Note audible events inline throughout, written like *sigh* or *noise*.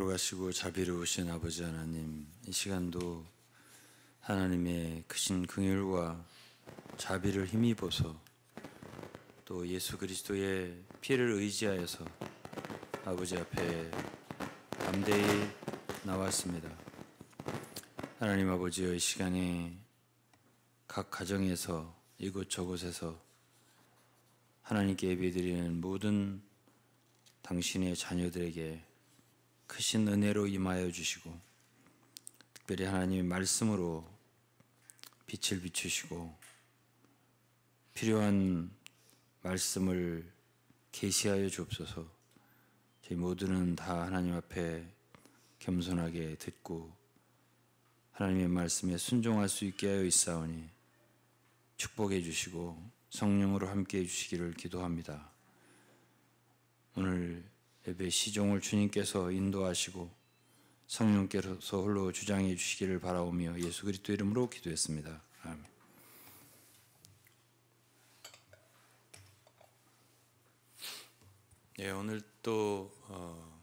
들어가시고 자비로우신 아버지 하나님, 이 시간도 하나님의 크신 긍휼과 자비를 힘입어서 또 예수 그리스도의 피를 의지하여서 아버지 앞에 담대히 나왔습니다. 하나님 아버지여 이 시간에 각 가정에서 이곳저곳에서 하나님께 예배드리는 모든 당신의 자녀들에게 크신 은혜로 임하여 주시고 특별히 하나님의 말씀으로 빛을 비추시고 필요한 말씀을 계시하여 주옵소서. 저희 모두는 다 하나님 앞에 겸손하게 듣고 하나님의 말씀에 순종할 수 있게 하여 있사오니 축복해 주시고 성령으로 함께 해 주시기를 기도합니다. 오늘 예배 시종을 주님께서 인도하시고 성령께서 홀로 주장해 주시기를 바라오며 예수 그리스도 이름으로 기도했습니다. 아멘. 예, 오늘 또각 어,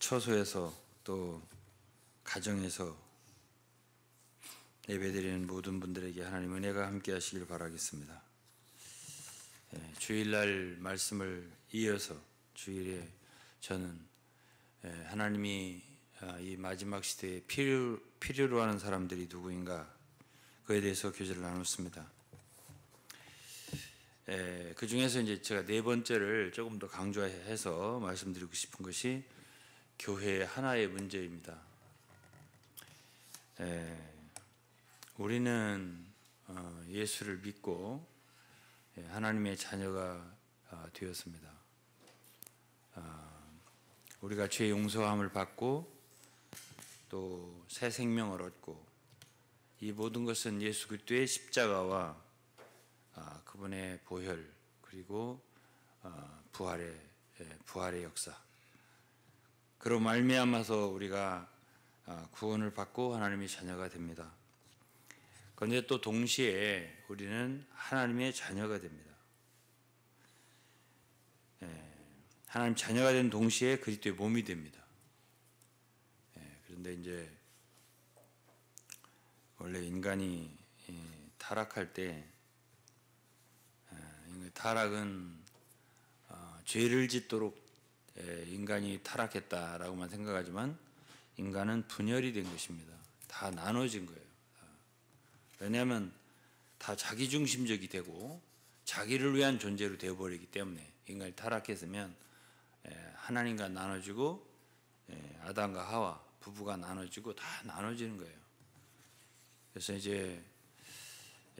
처소에서 또 가정에서 예배드리는 모든 분들에게 하나님 은혜가 함께 하시길 바라겠습니다. 예, 주일날 말씀을 이어서 주일에 저는 예, 하나님이 아, 이 마지막 시대에 필요, 필요로 하는 사람들이 누구인가 그에 대해서 교제를 나눴습니다. 예, 그 중에서 이제 제가 네 번째를 조금 더 강조해서 말씀드리고 싶은 것이 교회의 하나의 문제입니다. 우리는 어, 예수를 믿고 예, 하나님의 자녀가 어, 되었습니다. 어, 우리가 죄 용서함을 받고 또 새 생명을 얻고 이 모든 것은 예수 그리스도의 십자가와 아, 그분의 보혈 그리고 어, 부활의 예, 부활의 역사 그로 말미암아서 우리가 아, 구원을 받고 하나님의 자녀가 됩니다. 그런데 또 동시에 우리는 하나님의 자녀가 됩니다. 예, 하나님 자녀가 된 동시에 그리스도의 몸이 됩니다. 예, 그런데 이제 원래 인간이 예, 타락할 때 타락은 어, 죄를 짓도록 인간이 타락했다라고만 생각하지만 인간은 분열이 된 것입니다. 다 나눠진 거예요. 아, 왜냐하면 다 자기중심적이 되고 자기를 위한 존재로 되어버리기 때문에 인간이 타락했으면 예, 하나님과 나눠지고 예, 아담과 하와 부부가 나눠지고 다 나눠지는 거예요. 그래서 이제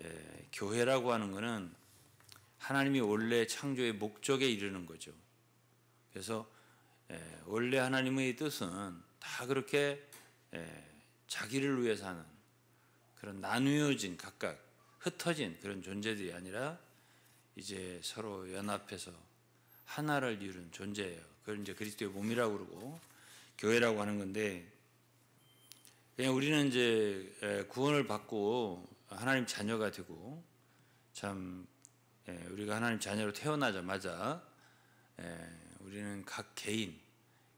예, 교회라고 하는 것은 하나님이 원래 창조의 목적에 이르는 거죠. 그래서 원래 하나님의 뜻은 다 그렇게 자기를 위해서 하는 그런 나누어진 각각 흩어진 그런 존재들이 아니라 이제 서로 연합해서 하나를 이루는 존재예요. 그걸 이제 그리스도의 몸이라고 그러고 교회라고 하는 건데 그냥 우리는 이제 구원을 받고 하나님 자녀가 되고 참 우리가 하나님 자녀로 태어나자마자 우리는 각 개인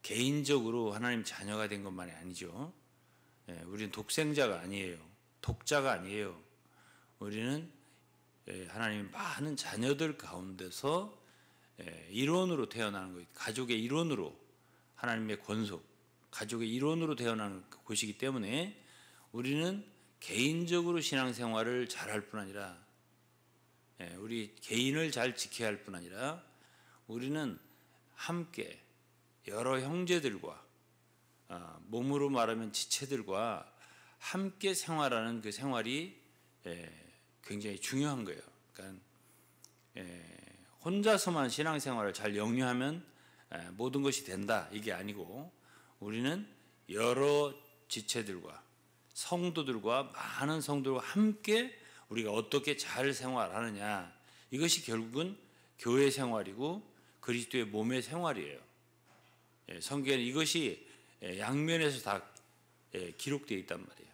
개인적으로 하나님 자녀가 된 것만이 아니죠. 우리는 독생자가 아니에요. 독자가 아니에요. 우리는 예, 하나님 많은 자녀들 가운데서 예, 일원으로 태어나는 것, 가족의 일원으로 하나님의 권속, 가족의 일원으로 태어나는 그 곳이기 때문에 우리는 개인적으로 신앙생활을 잘할 뿐 아니라 예, 우리 개인을 잘 지켜야 할 뿐 아니라 우리는 함께 여러 형제들과 아, 몸으로 말하면 지체들과 함께 생활하는 그 생활이 굉장히 중요한 거예요. 그러니까 예, 혼자서만 신앙생활을 잘 영유하면 예, 모든 것이 된다 이게 아니고 우리는 여러 지체들과 성도들과 많은 성도들과 함께 우리가 어떻게 잘 생활하느냐 이것이 결국은 교회 생활이고 그리스도의 몸의 생활이에요. 예, 성경에 이것이 양면에서 다 기록되어 있단 말이에요.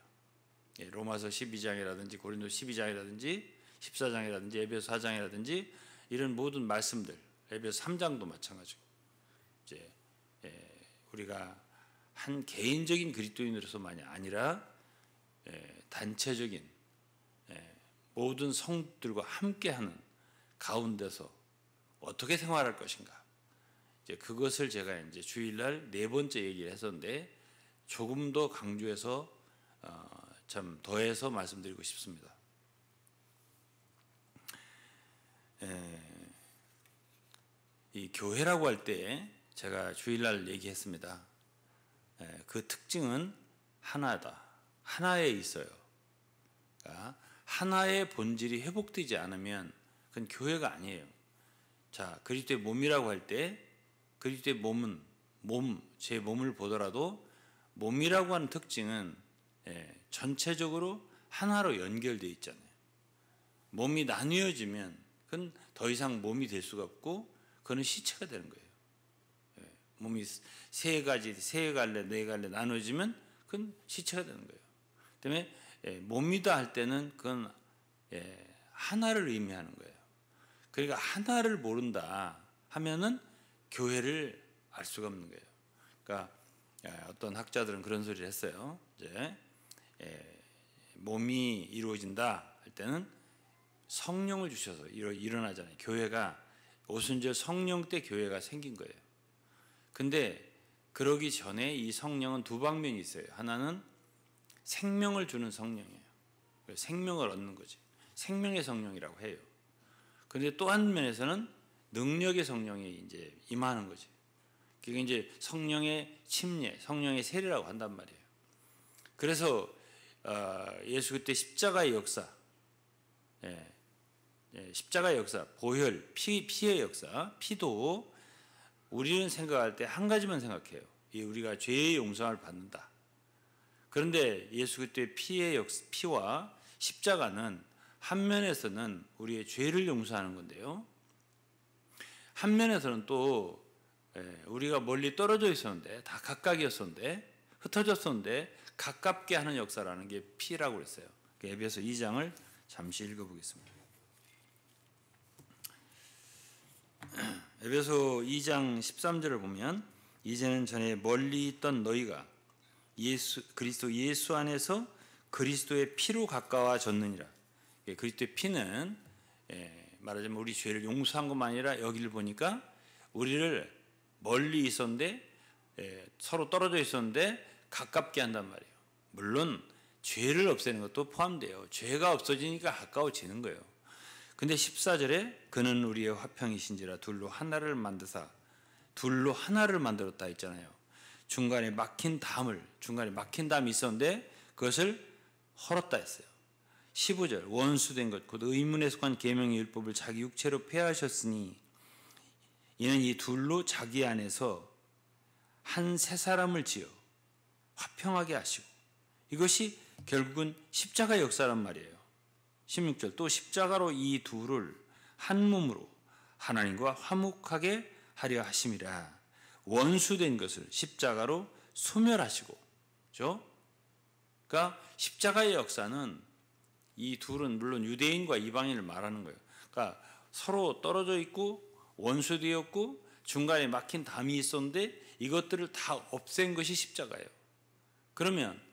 예, 로마서 12장이라든지 고린도 12장이라든지 14장이라든지 에베소 4장이라든지 이런 모든 말씀들 에베소 3장도 마찬가지고 이제 예, 우리가 한 개인적인 그리스도인으로서만이 아니라 예, 단체적인 모든 성들과 함께하는 가운데서 어떻게 생활할 것인가 이제 그것을 제가 이제 주일날 네 번째 얘기를 했었는데 조금 더 강조해서 어, 참 더해서 말씀드리고 싶습니다. 에, 예, 이 교회라고 할 때 제가 주일날 얘기했습니다. 에, 예, 그 특징은 하나다. 하나에 있어요. 그러니까 하나의 본질이 회복되지 않으면 그건 교회가 아니에요. 자, 그리스도의 몸이라고 할 때 그리스도의 몸은 몸, 제 몸을 보더라도 몸이라고 하는 특징은 예, 전체적으로 하나로 연결되어 있잖아요. 몸이 나뉘어지면 그건 더 이상 몸이 될 수가 없고 그건 시체가 되는 거예요. 예, 몸이 세 가지, 세 갈래, 네 갈래 나눠지면 그건 시체가 되는 거예요. 때문에 예, 몸이다 할 때는 그건 예, 하나를 의미하는 거예요. 그러니까 하나를 모른다 하면은 교회를 알 수가 없는 거예요. 그러니까 어떤 학자들은 그런 소리를 했어요. 이제 예, 몸이 이루어진다 할 때는 성령을 주셔서 일어나잖아요. 교회가 오순절 성령 때 교회가 생긴 거예요. 근데 그러기 전에 이 성령은 두 방면이 있어요. 하나는 생명을 주는 성령이에요. 생명을 얻는 거지. 생명의 성령이라고 해요. 근데 또 한 면에서는 능력의 성령이 이제 임하는 거지. 그게 이제 성령의 침례, 성령의 세례라고 한단 말이에요. 그래서 어, 예수 그때 십자가의 역사, 예, 예, 십자가의 역사, 보혈, 피, 피의 역사, 피도 우리는 생각할 때 한 가지만 생각해요. 우리가 죄의 용서를 받는다. 그런데 예수 그때 피의 역 피와 십자가는 한 면에서는 우리의 죄를 용서하는 건데요. 한 면에서는 또 예, 우리가 멀리 떨어져 있었는데 다 각각이었었는데 흩어졌었는데 가깝게 하는 역사라는 게 피라고 그랬어요. 그러니까 에베소 2장을 잠시 읽어보겠습니다. *clears throat* 에베소 2장 13절을 보면 이제는 전에 멀리 있던 너희가 예수 그리스도 예수 안에서 그리스도의 피로 가까워졌느니라. 그리스도의 피는 예, 말하자면 우리 죄를 용서한 것만 아니라 여기를 보니까 우리를 멀리 있었는데 예, 서로 떨어져 있었는데 가깝게 한단 말이에요. 물론 죄를 없애는 것도 포함돼요. 죄가 없어지니까 아까워지는 거예요. 근데 14절에 그는 우리의 화평이신지라 둘로 하나를 만드사 둘로 하나를 만들었다 했잖아요. 중간에 막힌 담을 중간에 막힌 담이 있었는데 그것을 헐었다 했어요. 15절 원수된 것 곧 의문에 속한 계명의 율법을 자기 육체로 폐하셨으니 이는 이 둘로 자기 안에서 한 세 사람을 지어 화평하게 하시고 이것이 결국은 십자가 역사란 말이에요. 16절 또 십자가로 이 둘을 한 몸으로 하나님과 화목하게 하려 하심이라 원수된 것을 십자가로 소멸하시고 그죠? 그러니까 십자가의 역사는 이 둘은 물론 유대인과 이방인을 말하는 거예요. 그러니까 서로 떨어져 있고 원수되었고 중간에 막힌 담이 있었는데 이것들을 다 없앤 것이 십자가예요. 그러면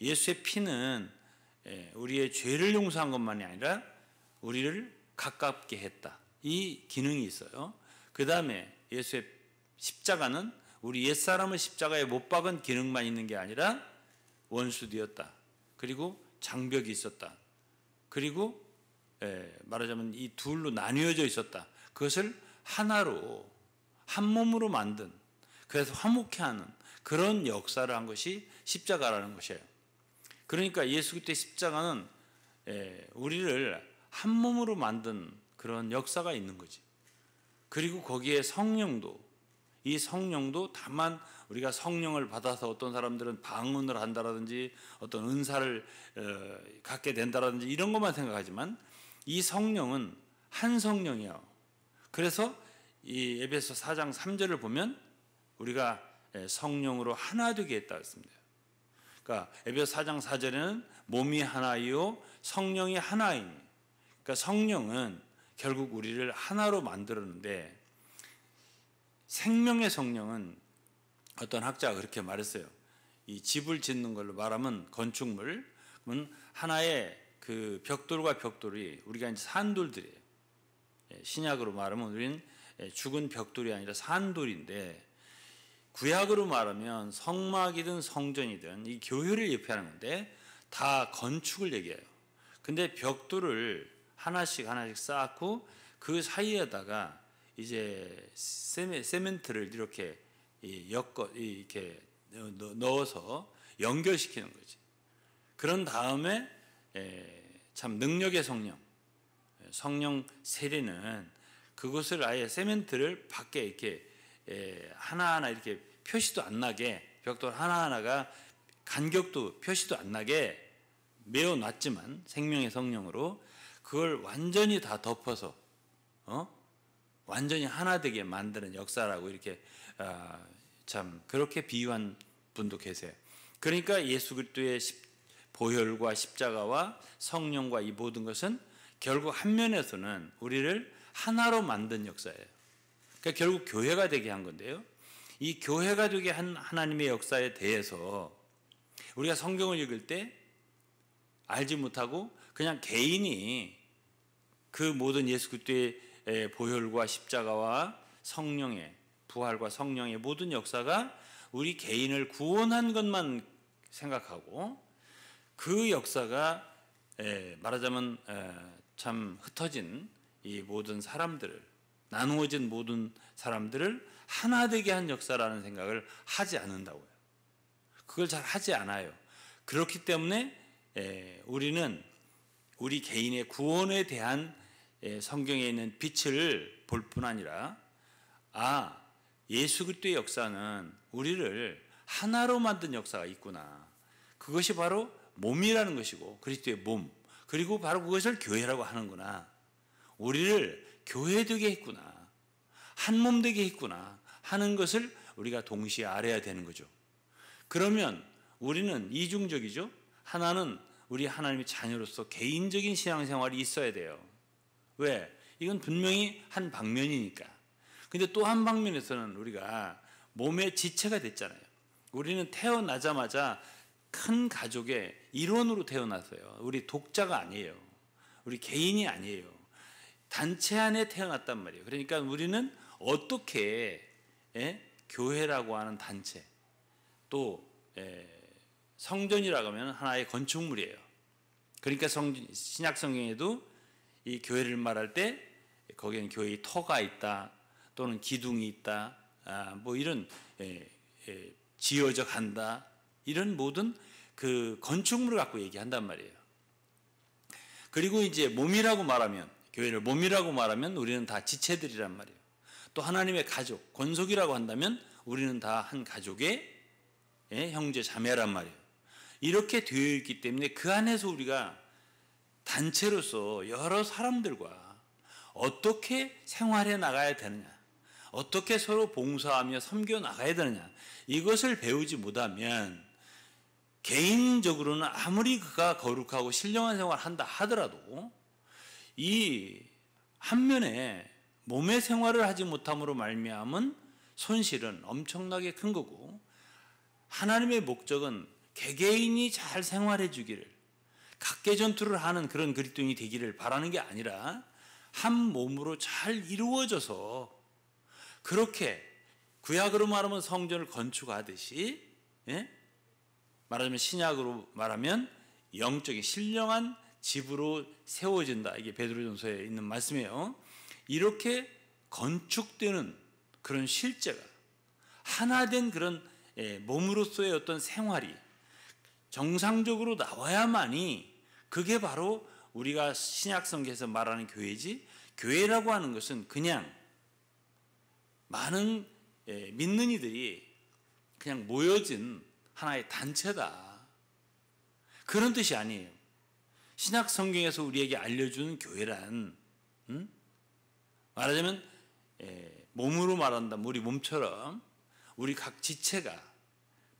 예수의 피는 예, 우리의 죄를 용서한 것만이 아니라 우리를 가깝게 했다. 이 기능이 있어요. 그 다음에 예수의 십자가는 우리 옛사람을 십자가에 못 박은 기능만 있는 게 아니라 원수되었다. 그리고 장벽이 있었다. 그리고 예, 말하자면 이 둘로 나뉘어져 있었다. 그것을 하나로 한 몸으로 만든 그래서 화목해 하는 그런 역사를 한 것이 십자가라는 것이에요. 그러니까 예수 그때 십자가는 예, 우리를 한 몸으로 만든 그런 역사가 있는 거지. 그리고 거기에 성령도 이 성령도 다만 우리가 성령을 받아서 어떤 사람들은 방언을 한다라든지 어떤 은사를 어, 갖게 된다라든지 이런 것만 생각하지만 이 성령은 한 성령이요. 그래서 이 에베소 4장 3절을 보면 우리가 예, 성령으로 하나 되게 했다 했습니다. 그러니까 에베소 4장 4절에는 몸이 하나이요 성령이 하나이니 그러니까 성령은 결국 우리를 하나로 만들었는데 생명의 성령은 어떤 학자가 그렇게 말했어요. 이 집을 짓는 걸로 말하면 건축물, 그러면 하나의 그 벽돌과 벽돌이 우리가 이제 산돌들이에요. 예, 신약으로 말하면 우리는 예, 죽은 벽돌이 아니라 산돌인데 구약으로 말하면 성막이든 성전이든 이 교회를 예표하는 건데 다 건축을 얘기해요. 근데 벽돌을 하나씩 하나씩 쌓고 그 사이에다가 이제 세멘트를 이렇게 엮어 이렇게 넣어서 연결시키는 거지. 그런 다음에 예, 참 능력의 성령, 성령 세례는 그것을 아예 세멘트를 밖에 이렇게 예, 하나하나 이렇게 표시도 안 나게 벽돌 하나하나가 간격도 표시도 안 나게 메어 놨지만 생명의 성령으로 그걸 완전히 다 덮어서 어? 완전히 하나 되게 만드는 역사라고 이렇게 아, 참 그렇게 비유한 분도 계세요. 그러니까 예수 그리스도의 보혈과 십자가와 성령과 이 모든 것은 결국 한 면에서는 우리를 하나로 만든 역사예요. 그러니까 결국 교회가 되게 한 건데요. 이 교회가 되게 한 하나님의 역사에 대해서 우리가 성경을 읽을 때 알지 못하고 그냥 개인이 그 모든 예수 그리스도의 보혈과 십자가와 성령의 부활과 성령의 모든 역사가 우리 개인을 구원한 것만 생각하고 그 역사가 말하자면 참 흩어진 이 모든 사람들을 나누어진 모든 사람들을 하나 되게 한 역사라는 생각을 하지 않는다고요. 그걸 잘 하지 않아요. 그렇기 때문에 예, 우리는 우리 개인의 구원에 대한 예, 성경에 있는 빛을 볼 뿐 아니라 아 예수 그리스도의 역사는 우리를 하나로 만든 역사가 있구나. 그것이 바로 몸이라는 것이고 그리스도의 몸 그리고 바로 그것을 교회라고 하는구나. 우리를 교회 되게 했구나. 한몸 되게 했구나. 하는 것을 우리가 동시에 알아야 되는 거죠. 그러면 우리는 이중적이죠. 하나는 우리 하나님의 자녀로서 개인적인 신앙생활이 있어야 돼요. 왜? 이건 분명히 한 방면이니까. 근데 또 한 방면에서는 우리가 몸의 지체가 됐잖아요. 우리는 태어나자마자 큰 가족의 일원으로 태어나서요. 우리 독자가 아니에요. 우리 개인이 아니에요. 단체 안에 태어났단 말이에요. 그러니까 우리는 어떻게 예? 교회라고 하는 단체 또 예, 성전이라고 하면 하나의 건축물이에요. 그러니까 성, 신약 성경에도 이 교회를 말할 때 거기에는 교회의 터가 있다 또는 기둥이 있다 아, 뭐 이런 예, 예, 지어져 간다 이런 모든 그 건축물을 갖고 얘기한단 말이에요. 그리고 이제 몸이라고 말하면 교회를 몸이라고 말하면 우리는 다 지체들이란 말이에요. 또 하나님의 가족, 권속이라고 한다면 우리는 다 한 가족의 예, 형제 자매란 말이에요. 이렇게 되어 있기 때문에 그 안에서 우리가 단체로서 여러 사람들과 어떻게 생활해 나가야 되느냐, 어떻게 서로 봉사하며 섬겨 나가야 되느냐, 이것을 배우지 못하면 개인적으로는 아무리 그가 거룩하고 신령한 생활을 한다 하더라도 이 한면에 몸의 생활을 하지 못함으로 말미암은 손실은 엄청나게 큰 거고 하나님의 목적은 개개인이 잘 생활해 주기를 각계 전투를 하는 그런 그리스도인이 되기를 바라는 게 아니라 한 몸으로 잘 이루어져서 그렇게 구약으로 말하면 성전을 건축하듯이 예? 말하자면 신약으로 말하면 영적인 신령한 집으로 세워진다. 이게 베드로전서에 있는 말씀이에요. 이렇게 건축되는 그런 실제가 하나된 그런 예, 몸으로서의 어떤 생활이 정상적으로 나와야만이 그게 바로 우리가 신약성경에서 말하는 교회지 교회라고 하는 것은 그냥 많은 예, 믿는 이들이 그냥 모여진 하나의 단체다. 그런 뜻이 아니에요. 신약 성경에서 우리에게 알려주는 교회란 음? 말하자면 에, 예, 몸으로 말한다. 뭐 우리 몸처럼 우리 각 지체가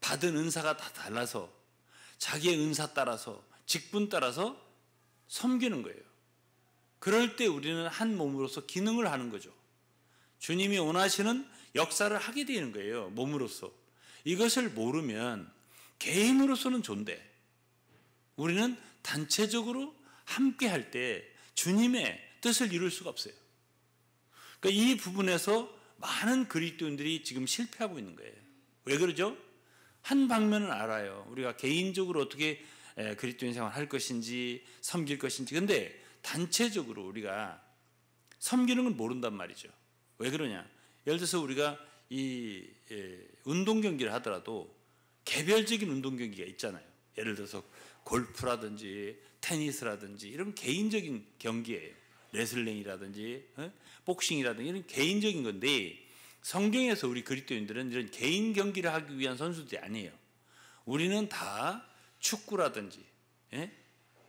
받은 은사가 다 달라서 자기의 은사 따라서 직분 따라서 섬기는 거예요. 그럴 때 우리는 한 몸으로서 기능을 하는 거죠. 주님이 원하시는 역사를 하게 되는 거예요. 몸으로서. 이것을 모르면 개인으로서는 존대. 우리는 단체적으로 함께 할 때 주님의 뜻을 이룰 수가 없어요. 그러니까 이 부분에서 많은 그리스도인들이 지금 실패하고 있는 거예요. 왜 그러죠? 한 방면은 알아요. 우리가 개인적으로 어떻게 그리스도인 생활 할 것인지 섬길 것인지. 근데 단체적으로 우리가 섬기는 건 모른단 말이죠. 왜 그러냐? 예를 들어서 우리가 이 운동 경기를 하더라도 개별적인 운동 경기가 있잖아요. 예를 들어서 골프라든지 테니스라든지 이런 개인적인 경기예요. 레슬링이라든지 어? 복싱이라든지 이런 개인적인 건데 성경에서 우리 그리스도인들은 이런 개인 경기를 하기 위한 선수들이 아니에요. 우리는 다 축구라든지 예?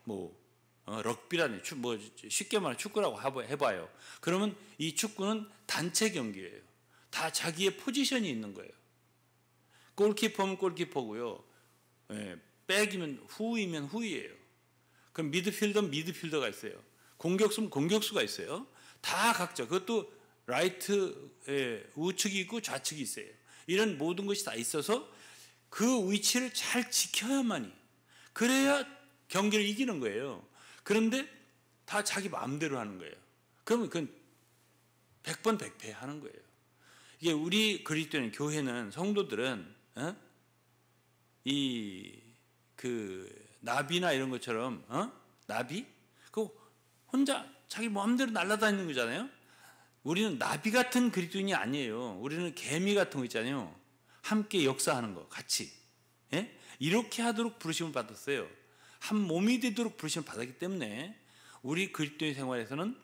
뭐 어, 럭비라든지 뭐 쉽게 말해 축구라고 해봐요. 그러면 이 축구는 단체 경기예요. 다 자기의 포지션이 있는 거예요. 골키퍼면 골키퍼고요. 예, 백이면 후이면 후이에요. 그럼 미드필더 미드필더가 있어요. 공격수면 공격수가 있어요. 다 각자 그것도 라이트 예, 우측이 있고 좌측이 있어요. 이런 모든 것이 다 있어서 그 위치를 잘 지켜야만이 그래야 경기를 이기는 거예요. 그런데 다 자기 마음대로 하는 거예요. 그러면 그건 100번 100패 하는 거예요. 이게 우리 그리스도인 교회는 성도들은 어? 이그 나비나 이런 것처럼 어? 나비? 그 혼자 자기 마음대로 날아다니는 거잖아요. 우리는 나비 같은 그리스도인이 아니에요. 우리는 개미 같은 거 있잖아요. 함께 역사하는 거 같이. 예? 이렇게 하도록 부르심을 받았어요. 한 몸이 되도록 부르심을 받았기 때문에 우리 그리스도인 생활에서는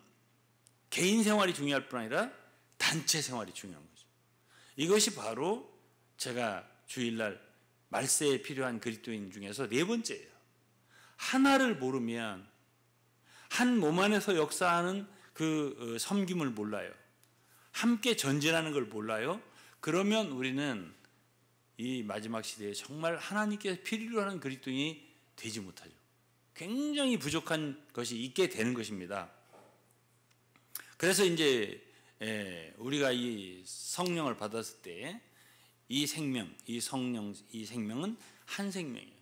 개인 생활이 중요할 뿐 아니라 단체 생활이 중요한 거죠. 이것이 바로 제가 주일날 말세에 필요한 그리스도인 중에서 네 번째예요. 하나를 모르면 한 몸 안에서 역사하는 그 어, 섬김을 몰라요. 함께 전진하는 걸 몰라요. 그러면 우리는 이 마지막 시대에 정말 하나님께 필요로 하는 그리스도인이 되지 못하죠. 굉장히 부족한 것이 있게 되는 것입니다. 그래서 이제 예, 우리가 이 성령을 받았을 때이 생명, 이 성령, 이 생명은 한 생명이에요.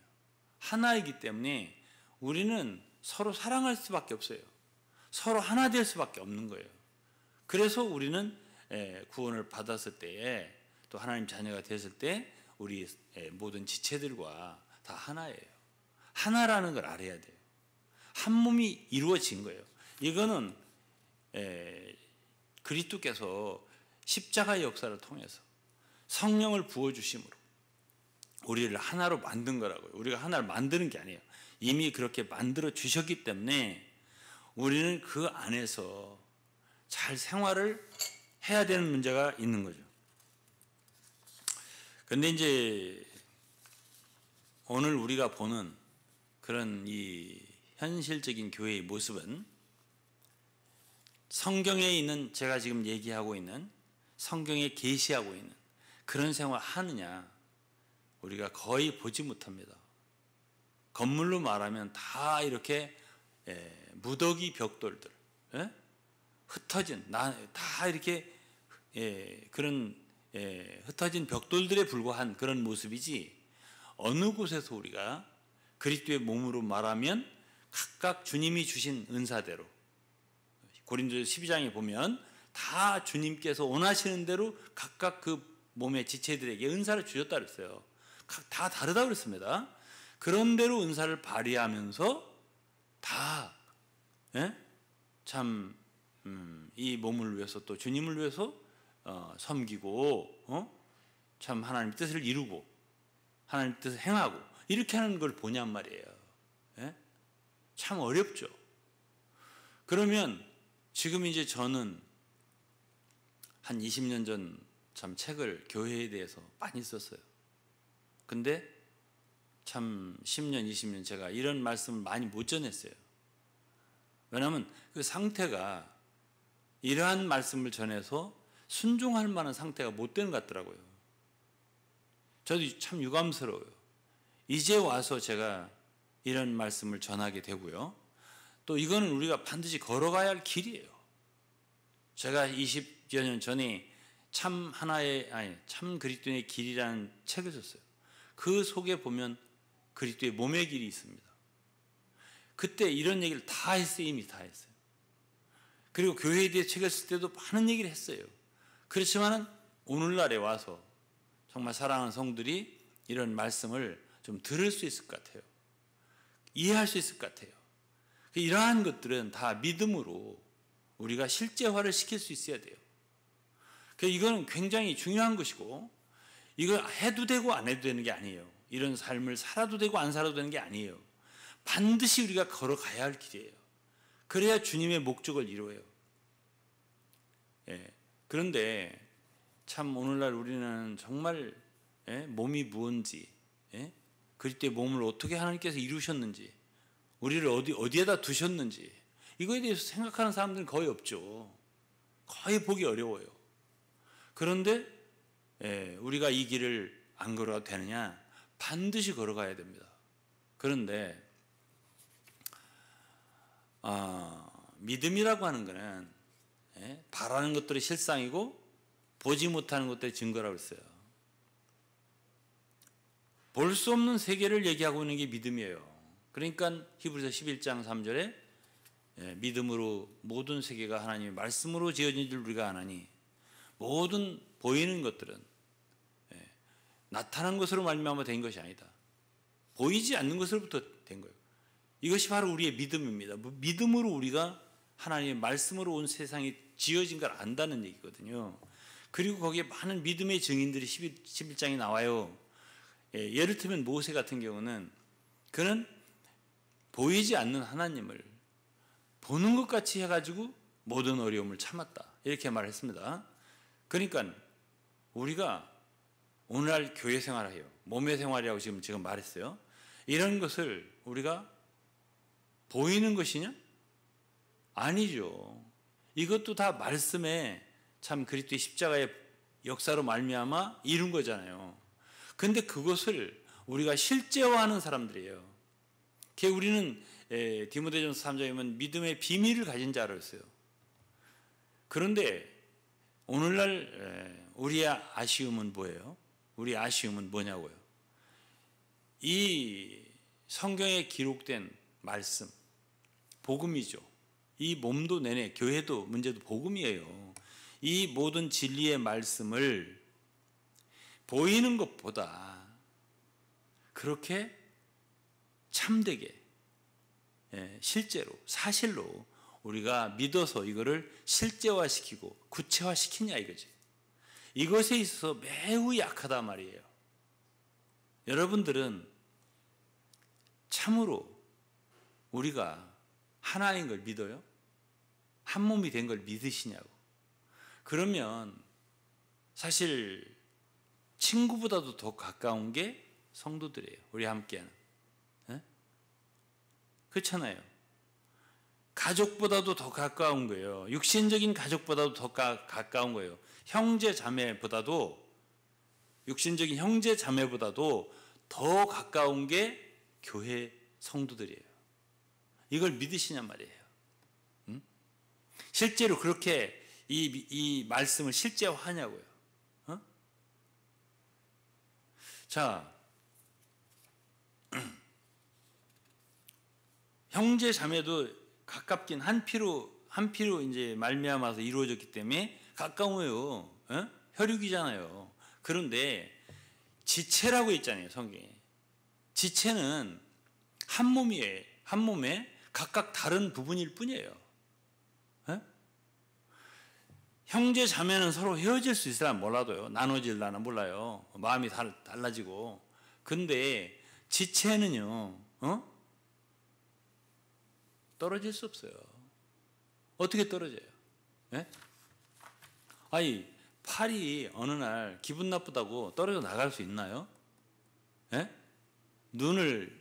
하나이기 때문에 우리는 서로 사랑할 수밖에 없어요. 서로 하나 될 수밖에 없는 거예요. 그래서 우리는 예, 구원을 받았을 때에 또 하나님 자녀가 됐을 때 우리 예, 모든 지체들과 다 하나예요. 하나라는 걸 알아야 돼요. 한 몸이 이루어진 거예요. 이거는 예, 그리스도께서 십자가의 역사를 통해서 성령을 부어주심으로 우리를 하나로 만든 거라고요. 우리가 하나를 만드는 게 아니에요. 이미 그렇게 만들어 주셨기 때문에 우리는 그 안에서 잘 생활을 해야 되는 문제가 있는 거죠. 근데 이제 오늘 우리가 보는 그런 이 현실적인 교회의 모습은 성경에 있는 제가 지금 얘기하고 있는 성경에 계시하고 있는 그런 생활 하느냐? 우리가 거의 보지 못합니다. 건물로 말하면 다 이렇게 예, 무더기 벽돌들, 예? 흩어진 다 이렇게 예, 그런 흩어진 벽돌들에 불과한 그런 모습이지 어느 곳에서 우리가 그리스도의 몸으로 말하면 각각 주님이 주신 은사대로 고린도 12장에 보면 다 주님께서 원하시는 대로 각각 그 몸의 지체들에게 은사를 주셨다 그랬어요. 각다 다르다 그랬습니다. 그런 대로 은사를 발휘하면서 다, 예? 참, 음, 이 몸을 위해서 또 주님을 위해서 어, 섬기고, 어? 참 하나님 뜻을 이루고, 하나님 뜻을 행하고, 이렇게 하는 걸 보냔 말이에요. 예? 참 어렵죠. 그러면 지금 이제 저는 한 20년 전참 책을 교회에 대해서 많이 썼어요. 근데 참 10년, 20년 제가 이런 말씀을 많이 못 전했어요. 왜냐하면 그 상태가 이러한 말씀을 전해서 순종할 만한 상태가 못된것 같더라고요. 저도 참 유감스러워요. 이제 와서 제가 이런 말씀을 전하게 되고요. 또 이거는 우리가 반드시 걸어가야 할 길이에요. 제가 20여 년 전에 참 하나의 아니 참 그리스도의 길이라는 책을 썼어요. 그 속에 보면 그리스도의 몸의 길이 있습니다. 그때 이런 얘기를 다 했어요. 이미 다 했어요. 그리고 교회에 대해 책을 쓸 때도 많은 얘기를 했어요. 그렇지만은 오늘날에 와서 정말 사랑하는 성들이 이런 말씀을 좀 들을 수 있을 것 같아요. 이해할 수 있을 것 같아요. 그 이러한 것들은 다 믿음으로 우리가 실제화를 시킬 수 있어야 돼요. 그러니까 이거는 굉장히 중요한 것이고 이걸 해도 되고 안 해도 되는 게 아니에요. 이런 삶을 살아도 되고 안 살아도 되는 게 아니에요. 반드시 우리가 걸어가야 할 길이에요. 그래야 주님의 목적을 이루어요. 예. 그런데 참 오늘날 우리는 정말 예? 몸이 무언지 예? 그때 몸을 어떻게 하나님께서 이루셨는지 우리를 어디 어디에다 두셨는지 이거에 대해서 생각하는 사람들은 거의 없죠. 거의 보기 어려워요. 그런데 예, 우리가 이 길을 안 걸어도 되느냐? 반드시 걸어가야 됩니다. 그런데 어, 믿음이라고 하는 것은 예, 바라는 것들이 실상이고 보지 못하는 것들이 증거라고 했어요. 볼 수 없는 세계를 얘기하고 있는 게 믿음이에요. 그러니까 히브리서 11장 3절에 예, 믿음으로 모든 세계가 하나님의 말씀으로 지어진 줄 우리가 아나니 모든 보이는 것들은 예, 나타난 것으로 말미암아 된 것이 아니다. 보이지 않는 것으로부터 된 거예요. 이것이 바로 우리의 믿음입니다. 뭐 믿음으로 우리가 하나님의 말씀으로 온 세상이 지어진 걸 안다는 얘기거든요. 그리고 거기에 많은 믿음의 증인들이 11, 11장에 나와요. 예, 를 들면 모세 같은 경우는 그는 보이지 않는 하나님을 보는 것 같이 해가지고 모든 어려움을 참았다. 이렇게 말했습니다. 그러니까 우리가 오늘날 교회 생활해요. 몸의 생활이라고 지금 지금 말했어요. 이런 것을 우리가 보이는 것이냐? 아니죠. 이것도 다 말씀에 참 그리스도의 십자가의 역사로 말미암아 이룬 거잖아요. 근데 그것을 우리가 실제화하는 사람들이에요. 게 우리는 디모데전서 3장이면 믿음의 비밀을 가진 자로어요 그런데 오늘날 우리의 아쉬움은 뭐예요? 우리 아쉬움은 뭐냐고요? 이 성경에 기록된 말씀, 복음이죠. 이 몸도 내내 교회도 문제도 복음이에요. 이 모든 진리의 말씀을 보이는 것보다 그렇게 참되게 예, 실제로 사실로 우리가 믿어서 이거를 실제화시키고 구체화시키냐 이거지. 이것에 있어서 매우 약하다 말이에요. 여러분들은 참으로 우리가 하나인 걸 믿어요? 한 몸이 된 걸 믿으시냐고. 그러면 사실 친구보다도 더 가까운 게 성도들이에요. 우리 함께는 에? 예? 그렇잖아요. 가족보다도 더 가까운 거예요. 육신적인 가족보다도 더 가, 가까운 거예요. 형제 자매보다도 육신적인 형제 자매보다도 더 가까운 게 교회 성도들이에요. 이걸 믿으시냔 말이에요. 응? 음? 실제로 그렇게 이, 이 말씀을 실제화하냐고요. 어? 자, *clears throat* 형제 자매도 가깝긴 한 피로 한 피로 이제 말미암아서 이루어졌기 때문에 가까워요. 어? 혈육이잖아요. 그런데 지체라고 했잖아요 성경에. 지체는 한 몸이에요. 한 몸에 각각 다른 부분일 뿐이에요. 어? 형제 자매는 서로 헤어질 수 있으나 몰라도요. 나눠질라나 몰라요. 마음이 달, 달라지고. 근데 지체는요. 어? 떨어질 수 없어요. 어떻게 떨어져요? 예? 아니, 팔이 어느 날 기분 나쁘다고 떨어져 나갈 수 있나요? 예? 눈을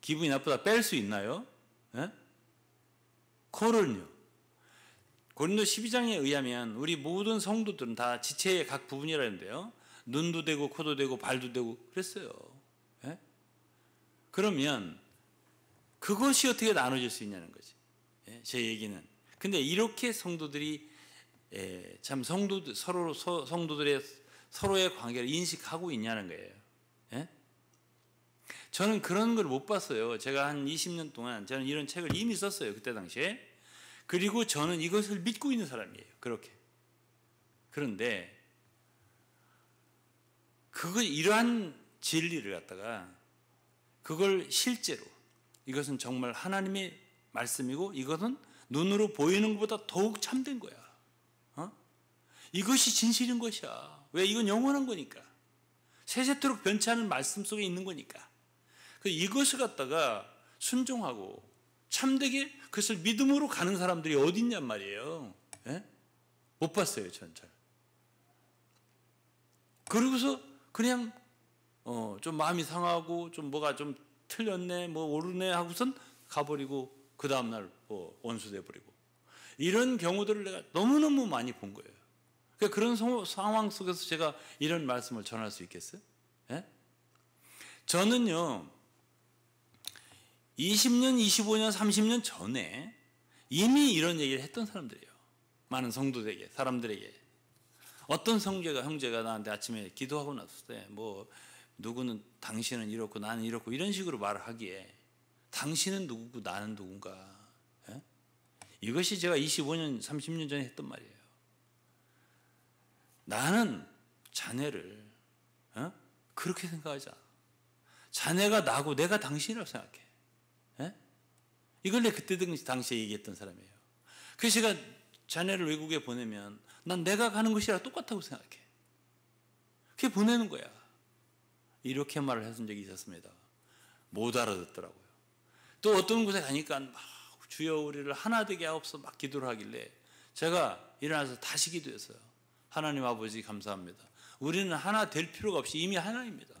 기분이 나쁘다 뺄 수 있나요? 예? 코를요? 고린도 12장에 의하면 우리 모든 성도들은 다 지체의 각 부분이라는데요. 눈도 되고 코도 되고 발도 되고 그랬어요. 예? 그러면 그것이 어떻게 나눠질 수 있냐는 거지. 예, 제 얘기는. 근데 이렇게 성도들이 예, 참 성도 서로 성도들의 서로의 관계를 인식하고 있냐는 거예요. 예? 저는 그런 걸 못 봤어요. 제가 한 20년 동안 저는 이런 책을 이미 썼어요. 그때 당시에. 그리고 저는 이것을 믿고 있는 사람이에요. 그렇게. 그런데 그거 이러한 진리를 갖다가 그걸 실제로 이것은 정말 하나님의 말씀이고 이것은 눈으로 보이는 것보다 더욱 참된 거야. 어? 이것이 진실인 것이야. 왜? 이건 영원한 거니까. 세세토록 변치 않은 말씀 속에 있는 거니까. 그 이것을 갖다가 순종하고 참되게 그것을 믿음으로 가는 사람들이 어딨냔 말이에요. 예? 못 봤어요, 전 잘. 그러고서 그냥 어, 좀 마음이 상하고 좀 뭐가 좀 틀렸네, 뭐 오르네 하고선 가버리고 그 다음 날 뭐 원수돼 버리고 이런 경우들을 내가 너무 너무 많이 본 거예요. 그러니까 그런 소, 상황 속에서 제가 이런 말씀을 전할 수 있겠어요? 예? 저는요 20년, 25년, 30년 전에 이미 이런 얘기를 했던 사람들이에요. 많은 성도들에게, 사람들에게 어떤 성제가 형제가 나한테 아침에 기도하고 났을 때뭐 누구는 당신은 이렇고 나는 이렇고 이런 식으로 말을 하기에 당신은 누구고 나는 누군가. 예? 이것이 제가 25년, 30년 전에 했던 말이에요. 나는 자네를 예? 그렇게 생각하자. 자네가 나고 내가 당신이라고 생각해. 예? 이걸 내 그때 당시에 얘기했던 사람이에요. 그래서 제가 자네를 외국에 보내면 난 내가 가는 것이랑 똑같다고 생각해. 그게 보내는 거야. 이렇게 말을 해준 적이 있었습니다. 못 알아듣더라고요. 또 어떤 곳에 가니까 막 주여 우리를 하나 되게 하옵소 막 기도를 하길래 제가 일어나서 다시 기도했어요. 하나님 아버지 감사합니다. 우리는 하나 될 필요가 없이 이미 하나입니다.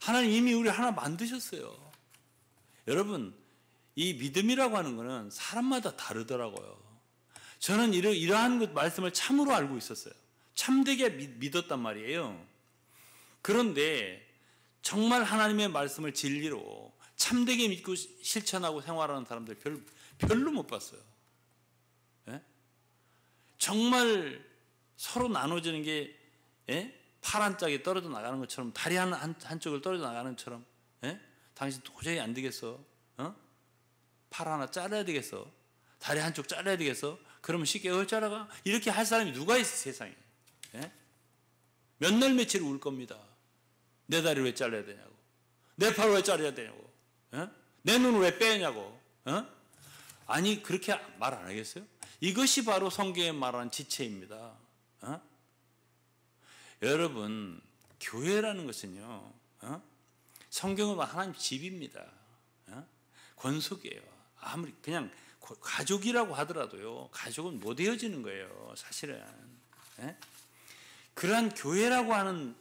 하나님 이미 우리 하나 만드셨어요. 여러분 이 믿음이라고 하는 것은 사람마다 다르더라고요. 저는 이러, 이러한 말씀을 참으로 알고 있었어요. 참되게 믿, 믿었단 말이에요. 그런데 정말 하나님의 말씀을 진리로 참되게 믿고 실천하고 생활하는 사람들 별, 별로 못 봤어요. 예? 정말 서로 나눠지는 게 예? 파란 짝이 떨어져 나가는 것처럼 다리 한, 한, 쪽을 떨어져 나가는 것처럼 예? 당신 도저히 안 되겠어. 어? 팔 하나 잘라야 되겠어. 다리 한 쪽 잘라야 되겠어. 그러면 쉽게 어 잘라가? 이렇게 할 사람이 누가 있어 세상에. 예? 몇날 며칠 울 겁니다. 내 다리를 왜 잘라야 되냐고. 내 팔을 왜 잘라야 되냐고. 어? 내 눈을 왜 빼냐고. 어? 아니 그렇게 말 안 하겠어요? 이것이 바로 성경에 말하는 지체입니다. 어? 여러분 교회라는 것은요. 어? 성경은 뭐 하나님 집입니다. 어? 권속이에요. 아무리 그냥 가족이라고 하더라도요. 가족은 못 헤어지는 거예요. 사실은. 에? 예? 그러한 교회라고 하는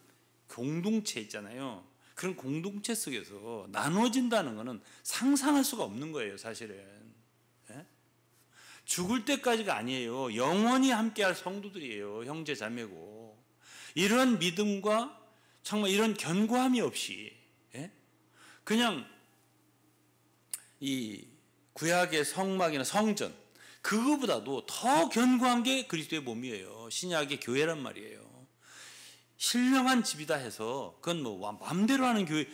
공동체 있잖아요. 그런 공동체 속에서 나눠진다는 것은 상상할 수가 없는 거예요, 사실은. 예? 죽을 때까지가 아니에요. 영원히 함께할 성도들이에요. 형제 자매고. 이런 믿음과 정말 이런 견고함이 없이 예? 그냥 이 구약의 성막이나 성전 그거보다도 더 견고한 게 그리스도의 몸이에요. 신약의 교회란 말이에요. 신령한 집이다 해서 그건 뭐 마음대로 하는 교회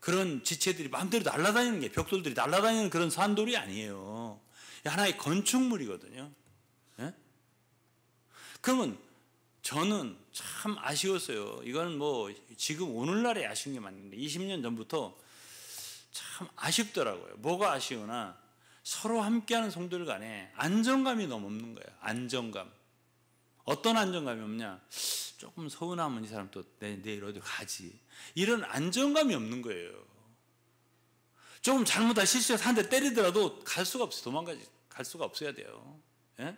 그런 지체들이 마음대로 날아다니는 게 벽돌들이 날아다니는 그런 산돌이 아니에요. 하나의 건축물이거든요. 예? 그러면 저는 참 아쉬웠어요. 이거는뭐 지금 오늘날에 아쉬운 게 맞는데 20년 전부터 참 아쉽더라고요. 뭐가 아쉬우나 서로 함께하는 성들 간에 안정감이 너무 없는 거예요. 안정감. 어떤 안정감이 없냐? 조금 서운하면 이 사람 또 내, 일 어디 가지. 이런 안정감이 없는 거예요. 조금 잘못다 실수해서 한 대 때리더라도 갈 수가 없어. 도망가지. 갈 수가 없어야 돼요. 예?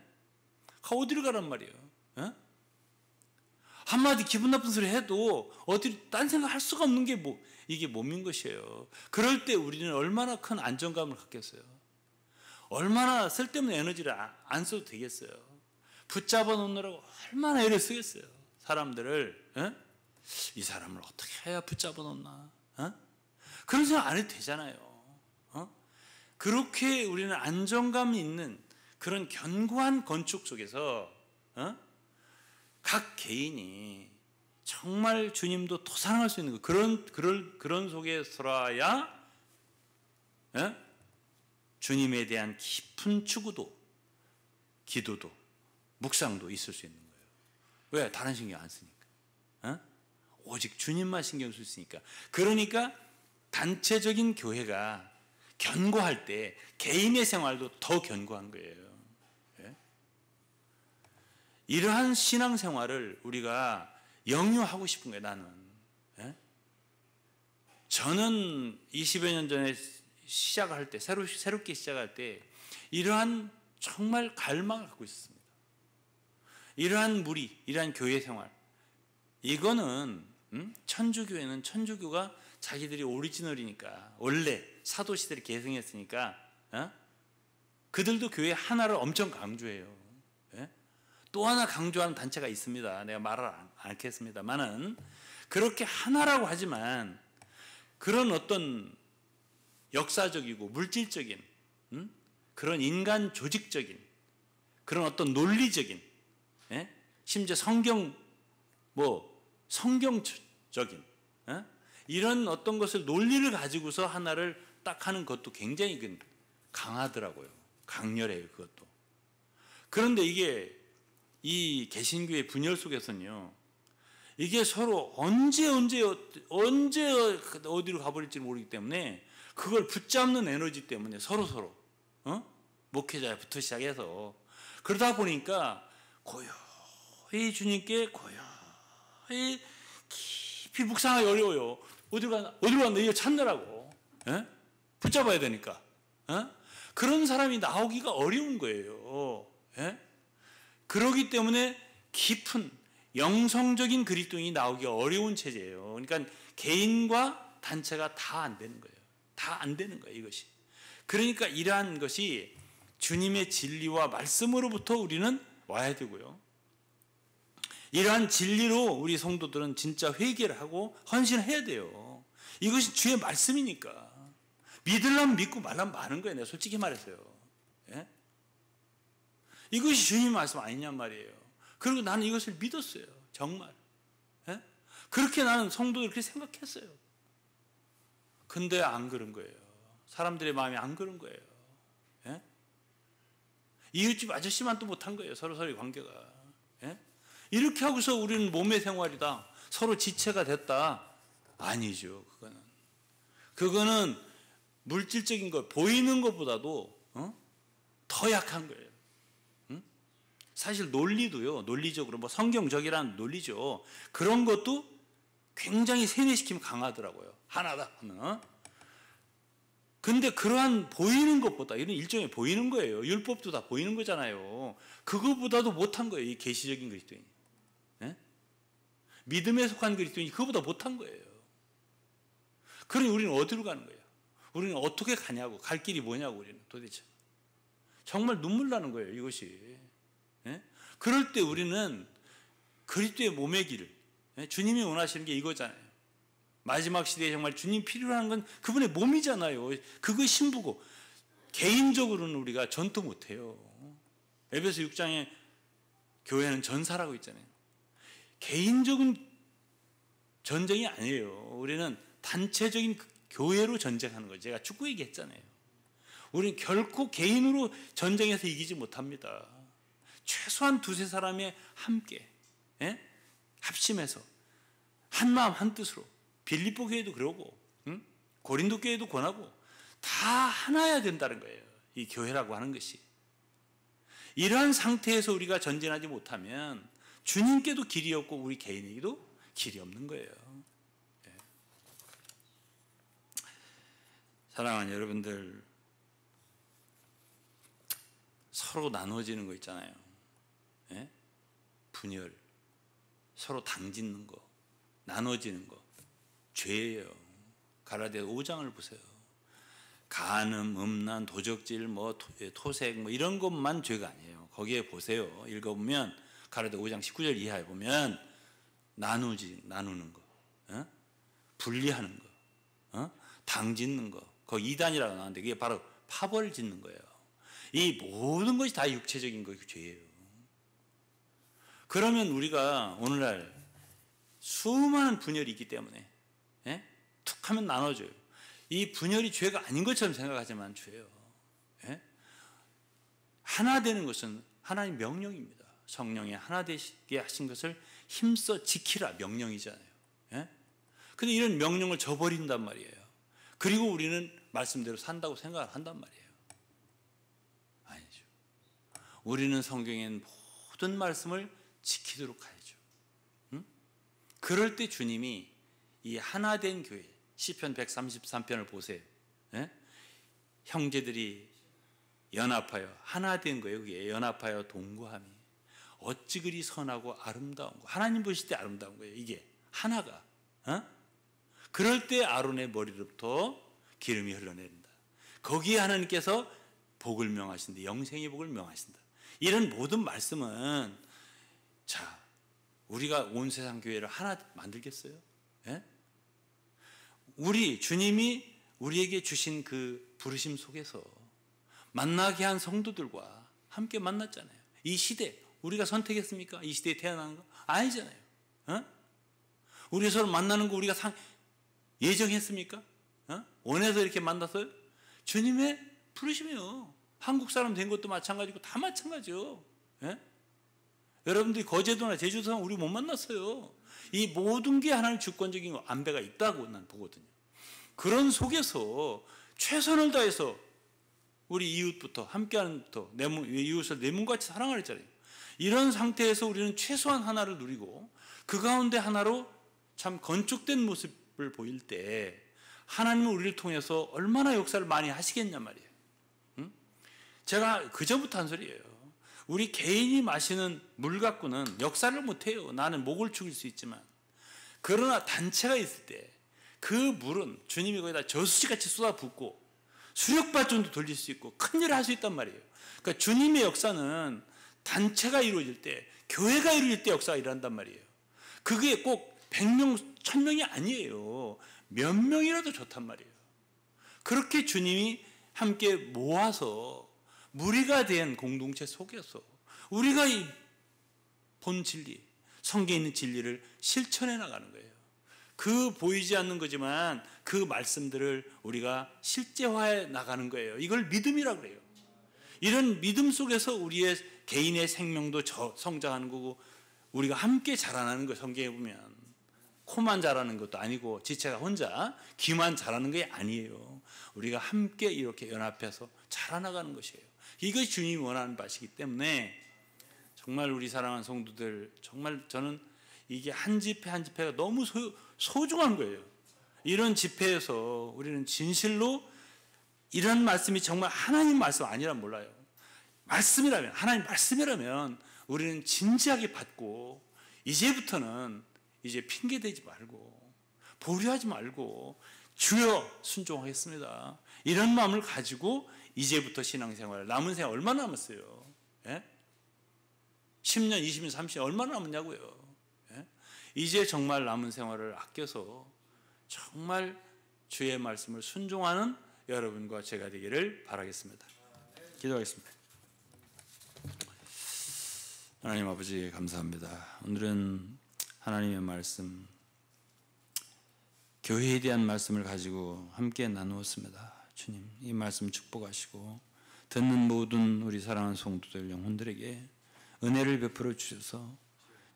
가 어디를 가란 말이에요. 예? 한마디 기분 나쁜 소리 해도 어디 딴 생각 할 수가 없는 게 뭐, 이게 몸인 것이에요. 그럴 때 우리는 얼마나 큰 안정감을 갖겠어요. 얼마나 쓸데없는 에너지를 안 써도 되겠어요. 붙잡아 놓느라고 얼마나 애를 쓰겠어요. 사람들을 에? 이 사람을 어떻게 해야 붙잡아 놓나? 에? 그런 생각 안 해도 되잖아요. 어? 그렇게 우리는 안정감 있는 그런 견고한 건축 속에서 어? 각 개인이 정말 주님도 도상할 수 있는 것, 그런 그런 그런 속에서라야 에? 주님에 대한 깊은 추구도 기도도 묵상도 있을 수 있는 거예요. 왜? 다른 신경 안 쓰니까. 어? 오직 주님만 신경 쓸 수 있으니까. 그러니까 단체적인 교회가 견고할 때 개인의 생활도 더 견고한 거예요. 예? 이러한 신앙생활을 우리가 영유하고 싶은 거예요, 나는. 예? 저는 20여 년 전에 시작할 때, 새로, 새롭게 시작할 때, 이러한 정말 갈망을 갖고 있었습니다. 이러한 무리, 이러한 교회 생활. 이거는 음? 천주교회는 천주교가 자기들이 오리지널이니까 원래 사도 시대를 계승했으니까 어? 그들도 교회 하나를 엄청 강조해요. 예? 또 하나 강조하는 단체가 있습니다. 내가 말을 않겠습니다만은 그렇게 하나라고 하지만 그런 어떤 역사적이고 물질적인 음? 그런 인간 조직적인 그런 어떤 논리적인 심지어 성경 뭐 성경적인 에? 예? 이런 어떤 것을 논리를 가지고서 하나를 딱 하는 것도 굉장히 강하더라고요. 강렬해요 그것도. 그런데 이게 이 개신교의 분열 속에서는요. 이게 서로 언제 언제 언제 어디로 가버릴지 모르기 때문에 그걸 붙잡는 에너지 때문에 서로 서로 어? 목회자부터 시작해서 그러다 보니까 고요. 거의 주님께 거의 깊이 묵상하기 어려워요. 어디로 갔나? 어디로 갔나? 이거 찾느라고. 에? 예? 붙잡아야 되니까. 에? 예? 그런 사람이 나오기가 어려운 거예요. 에? 예? 그러기 때문에 깊은 영성적인 그리스도인이 나오기 어려운 체제예요. 그러니까 개인과 단체가 다 안 되는 거예요. 다 안 되는 거예요, 이것이. 그러니까 이러한 것이 주님의 진리와 말씀으로부터 우리는 와야 되고요. 이러한 진리로 우리 성도들은 진짜 회개를 하고 헌신해야 돼요. 이것이 주의 말씀이니까. 믿으려면 믿고 말하면 많은 거예요. 내가 솔직히 말해서요. 예? 이것이 주님 말씀 아니냔 말이에요. 그리고 나는 이것을 믿었어요. 정말. 예? 그렇게 나는 성도들 그렇게 생각했어요. 근데 안 그런 거예요. 사람들의 마음이 안 그런 거예요. 예? 이웃집 아저씨만 또 못한 거예요. 서로서로 관계가. 이렇게 하고서 우리는 몸의 생활이다. 서로 지체가 됐다. 아니죠. 그거는. 그거는 물질적인 것, 보이는 것보다도 어? 더 약한 거예요. 사실 논리도요. 논리적으로 뭐 성경적이라는 논리죠. 그런 것도 굉장히 세뇌시키면 강하더라고요. 하나다 하면. 어? 근데 그러한 보이는 것보다 이런 일종의 보이는 거예요. 율법도 다 보이는 거잖아요. 그거보다도 못한 거예요. 이 계시적인 그리스도인. 믿음에 속한 그리스도인이 그보다 못한 거예요. 그러 우리는 어디로 가는 거예요? 우리는 어떻게 가냐고, 갈 길이 뭐냐고, 우리는 도대체. 정말 눈물 나는 거예요, 이것이. 예? 그럴 때 우리는 그리스도의 몸의 길, 예? 주님이 원하시는 게 이거잖아요. 마지막 시대에 정말 주님 필요로 하는 건 그분의 몸이잖아요. 그거 신부고. 개인적으로는 우리가 전도 못해요. 에베소 6장에 교회는 전사라고 있잖아요. 개인적인 전쟁이 아니에요. 우리는 단체적인 그 교회로 전쟁하는 거예 제가 축구 얘기했잖아요. 우리는 결코 개인으로 전쟁에서 이기지 못합니다. 최소한 두세 사람의 함께 예? 합심해서 한 마음 한 뜻으로 빌리뽀 교회도 그러고 응? 고린도 교회도 권하고 다 하나야 된다는 거예요. 이 교회라고 하는 것이 이러한 상태에서 우리가 전진하지 못하면 주님께도 길이 없고 우리 개인에게도 길이 없는 거예요. 예. 사랑하는 여러분들, 서로 나눠지는 거 있잖아요. 예? 분열, 서로 당짓는 거, 나눠지는 거, 죄예요. 가라데 5장을 보세요. 간음, 음란, 도적질, 뭐 예, 토색, 뭐 이런 것만 죄가 아니에요. 거기에 보세요. 읽어보면 가로되 5장 19절 이하에 보면 나누지 나누는 거, 어? 분리하는 거, 어? 당 짓는 거, 그 이단이라고 나왔는데 그게 바로 파벌 짓는 거예요. 이 모든 것이 다 육체적인 것 그 죄예요. 그러면 우리가 오늘날 수많은 분열이 있기 때문에 예? 툭 하면 나눠줘요. 이 분열이 죄가 아닌 것처럼 생각하지만 죄예요. 예? 하나 되는 것은 하나님 명령입니다. 성령이 하나 되게 하신 것을 힘써 지키라 명령이잖아요. 예? 근데 이런 명령을 저버린단 말이에요. 그리고 우리는 말씀대로 산다고 생각을 한단 말이에요. 아니죠. 우리는 성경엔 모든 말씀을 지키도록 하죠. 응? 그럴 때 주님이 이 하나 된 교회 시편 133편을 보세요. 예? 형제들이 연합하여 하나 된 거예요. 그게 연합하여 동거함이. 어찌 그리 선하고 아름다운 거 하나님 보실 때 아름다운 거예요. 이게 하나가 어? 그럴 때 아론의 머리로부터 기름이 흘러내린다. 거기에 하나님께서 복을 명하신다. 영생의 복을 명하신다. 이런 모든 말씀은 자 우리가 온 세상 교회를 하나 만들겠어요? 예? 우리 주님이 우리에게 주신 그 부르심 속에서 만나게 한 성도들과 함께 만났잖아요. 이 시대 우리가 선택했습니까? 이 시대에 태어나는 거? 아니잖아요. 어? 우리 서로 만나는 거 우리가 상, 예정했습니까? 어? 원해서 이렇게 만났어요? 주님의 부르심이요. 한국 사람 된 것도 마찬가지고 다 마찬가지요. 예? 여러분들이 거제도나 제주도 사 우리 못 만났어요. 이 모든 게 하나님 주권적인 안배가 있다고 난 보거든요. 그런 속에서 최선을 다해서 우리 이웃부터 함께하는부터 내 이웃을 내 몸같이 사랑하랬잖아요. 이런 상태에서 우리는 최소한 하나를 누리고 그 가운데 하나로 참 건축된 모습을 보일 때 하나님은 우리를 통해서 얼마나 역사를 많이 하시겠냐 말이에요. 제가 그전부터 한 소리예요. 우리 개인이 마시는 물 갖고는 역사를 못해요. 나는 목을 죽일 수 있지만. 그러나 단체가 있을 때 그 물은 주님이 거기다 저수지같이 쏟아붓고 수력발전도 돌릴 수 있고 큰일을 할 수 있단 말이에요. 그러니까 주님의 역사는 단체가 이루어질 때, 교회가 이루어질 때 역사가 일어난단 말이에요. 그게 꼭 100명, 1000명이 아니에요. 몇 명이라도 좋단 말이에요. 그렇게 주님이 함께 모아서 무리가 된 공동체 속에서 우리가 이본 진리, 성경에 있는 진리를 실천해 나가는 거예요. 그 보이지 않는 거지만 그 말씀들을 우리가 실제화해 나가는 거예요. 이걸 믿음이라고 그래요. 이런 믿음 속에서 우리의 개인의 생명도 성장하는 거고 우리가 함께 자라나는 거 성경에 보면 코만 자라는 것도 아니고 지체가 혼자 귀만 자라는 게 아니에요. 우리가 함께 이렇게 연합해서 자라나가는 것이에요. 이것이 주님이 원하는 바이기 때문에 정말 우리 사랑하는 성도들 정말 저는 이게 한 집회 한 집회가 너무 소, 소중한 거예요. 이런 집회에서 우리는 진실로 이런 말씀이 정말 하나님 말씀 아니라 몰라요. 말씀이라면 하나님 말씀이라면 우리는 진지하게 받고 이제부터는 이제 핑계 대지 말고 보류하지 말고 주여 순종하겠습니다. 이런 마음을 가지고 이제부터 신앙생활 남은 생활 얼마 남았어요? 예? 10년, 20년, 30년 얼마 남았냐고요? 예? 이제 정말 남은 생활을 아껴서 정말 주의 말씀을 순종하는 여러분과 제가 되기를 바라겠습니다. 기도하겠습니다. 하나님 아버지 감사합니다. 오늘은 하나님의 말씀, 교회에 대한 말씀을 가지고 함께 나누었습니다. 주님, 이 말씀 축복하시고 듣는 모든 우리 사랑하는 성도들 영혼들에게 은혜를 베풀어 주셔서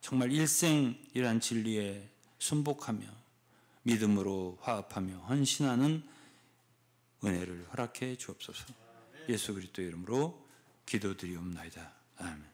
정말 일생이란 진리에 순복하며 믿음으로 화합하며 헌신하는 은혜를 허락해 주옵소서. 예수 그리스도 이름으로 기도드리옵나이다. 아멘.